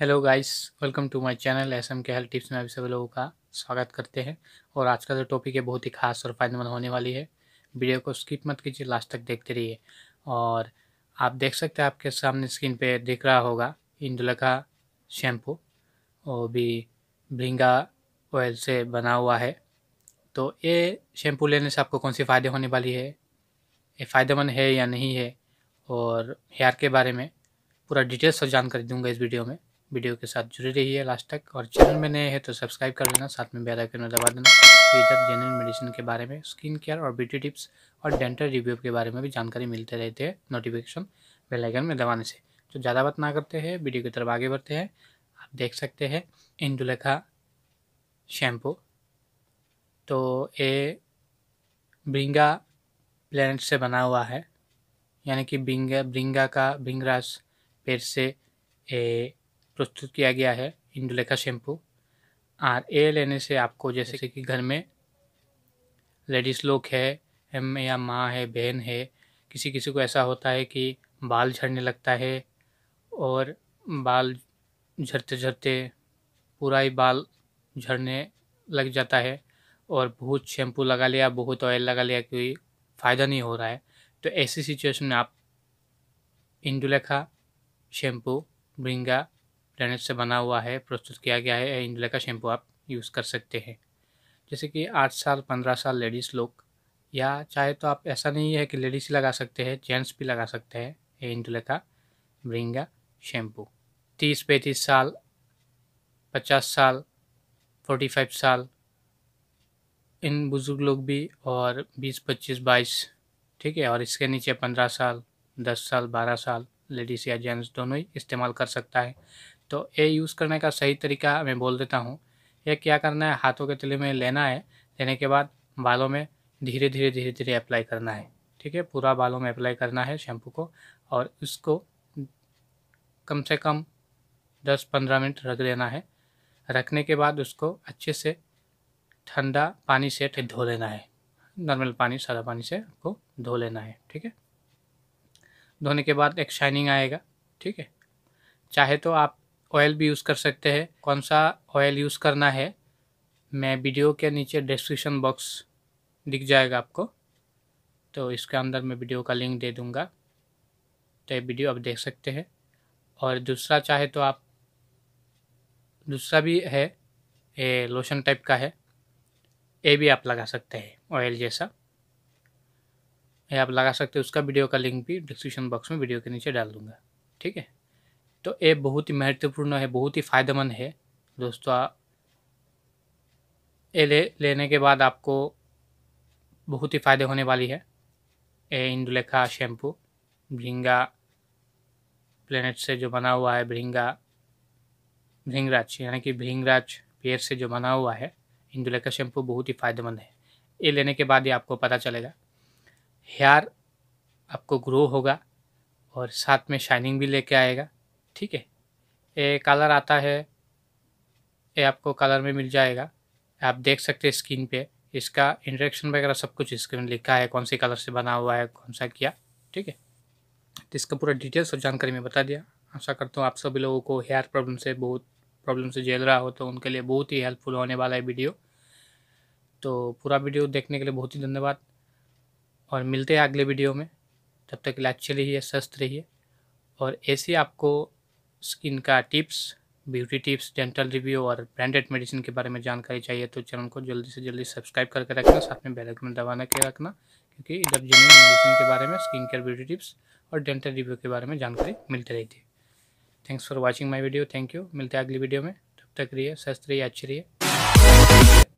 hello guys welcome to my channel S M के health tips में आप सभी लोगों का स्वागत करते हैं और आज का जो टॉपिक है बहुत ही खास और फायदेमंद होने वाली है वीडियो को स्किप मत कीजिए लास्ट तक देखते रहिए और आप देख सकते हैं आपके सामने स्क्रीन पे दिख रहा होगा इंदुला का शैम्पू और भी भृंगा ऑयल से बना हुआ है तो ये शैम्पू लेने से आपको कौन सी फ़ायदे होने वाली है ये फ़ायदेमंद है या नहीं है और हेयर के बारे में पूरा डिटेल्स और जानकारी दूंगा इस वीडियो में वीडियो के साथ जुड़े रहिए लास्ट तक और चैनल में नए हैं तो सब्सक्राइब कर लेना साथ में बेल आइकन दबा देना इधर जेनरल मेडिसिन के बारे में स्किन केयर और ब्यूटी टिप्स और डेंटल रिव्यू के बारे में भी जानकारी मिलते रहते हैं नोटिफिकेशन बेल आइकन में दबाने से तो ज़्यादा बात ना करते हैं वीडियो की तरफ आगे बढ़ते हैं आप देख सकते हैं इंदुलेखा शैम्पू तो ये ब्रिंगा प्लानट से बना हुआ है यानी कि ब्रिंगा ब्रिंगा का ब्रिंगरास पेड़ से ए प्रस्तुत किया गया है इंडोलेखा शैम्पू और ए लेने से आपको जैसे कि घर में लेडीज़ लोग है एम या माँ है बहन है किसी किसी को ऐसा होता है कि बाल झड़ने लगता है और बाल झड़ते झड़ते पूरा ही बाल झड़ने लग जाता है और बहुत शैम्पू लगा लिया बहुत ऑयल लगा लिया कोई फ़ायदा नहीं हो रहा है तो ऐसी सिचुएशन में आप इंडुलेखा शैम्पू ब्रिंगा ग्रेनेट से बना हुआ है प्रस्तुत किया गया है इंडला का शैम्पू आप यूज़ कर सकते हैं जैसे कि आठ साल पंद्रह साल लेडीज़ लोग या चाहे तो आप ऐसा नहीं है कि लेडीज़ ही लगा सकते हैं जेंट्स भी लगा सकते हैं ये इंडला का ब्रिंगा शैम्पू तीस पैंतीस साल पचास साल फोर्टी फाइव साल इन बुज़ुर्ग लोग भी और बीस पच्चीस बाईस ठीक है और इसके नीचे पंद्रह साल दस साल बारह साल लेडीज़ या जेंट्स दोनों ही इस्तेमाल कर सकता है तो ये यूज़ करने का सही तरीका मैं बोल देता हूँ ये क्या करना है हाथों के तले में लेना है लेने के बाद बालों में धीरे धीरे धीरे धीरे अप्लाई करना है ठीक है पूरा बालों में अप्लाई करना है शैम्पू को और उसको कम से कम दस पंद्रह मिनट रख देना है रखने के बाद उसको अच्छे से ठंडा पानी से धो लेना है नॉर्मल पानी सादा पानी से आपको धो लेना है ठीक है धोने के बाद एक शाइनिंग आएगा ठीक है चाहे तो आप ऑयल भी यूज़ कर सकते हैं कौन सा ऑयल यूज़ करना है मैं वीडियो के नीचे डिस्क्रिप्शन बॉक्स दिख जाएगा आपको तो इसके अंदर मैं वीडियो का लिंक दे दूँगा तो ये वीडियो आप देख सकते हैं और दूसरा चाहे तो आप दूसरा भी है ये लोशन टाइप का है ये भी आप लगा सकते हैं ऑयल जैसा ये आप लगा सकते हैं उसका वीडियो का लिंक भी डिस्क्रिप्शन बॉक्स में वीडियो के नीचे डाल दूंगा ठीक है तो ये बहुत ही महत्वपूर्ण है बहुत ही फ़ायदेमंद है दोस्तों ये ले लेने के बाद आपको बहुत ही फ़ायदे होने वाली है ये इंदुलेखा शैम्पू भृंगा प्लेनेट से जो बना हुआ है भृंगा भृंगराज यानी कि भृंगराज पेड़ से जो बना हुआ है इंदुलेखा शैम्पू बहुत ही फ़ायदेमंद है ये लेने के बाद ही आपको पता चलेगा हेयर आपको ग्रो होगा और साथ में शाइनिंग भी लेके आएगा ठीक है ये कलर आता है ये आपको कलर में मिल जाएगा आप देख सकते हैं स्क्रीन पे इसका इंडक्शन वगैरह सब कुछ इसके में लिखा है कौन से कलर से बना हुआ है कौन सा किया ठीक है तो इसका पूरा डिटेल्स और जानकारी मैं बता दिया आशा करता हूँ आप सभी लोगों को हेयर प्रॉब्लम से बहुत प्रॉब्लम से झेल रहा हो तो उनके लिए बहुत ही हेल्पफुल होने वाला है वीडियो तो पूरा वीडियो देखने के लिए बहुत ही धन्यवाद और मिलते हैं अगले वीडियो में तब तक के लिए अच्छे रहिए स्वस्थ रहिए और ऐसे आपको स्किन का tips beauty tips dental review और ब्रांडेड मेडिसिन के बारे में जानकारी चाहिए तो चैनल को जल्दी से जल्दी सब्सक्राइब करके रखना साथ में बेल आइकन दबाना के रखना क्योंकि इधर जेन्यून मेडिसिन के बारे में स्किन केयर ब्यूटी टिप्स और डेंटल रिव्यू के बारे में जानकारी मिलती रहती है thanks for watching my video thank you मिलते हैं अगली वीडियो में तब तक रहिए स्वस्थ रहिए अच्छे रहिए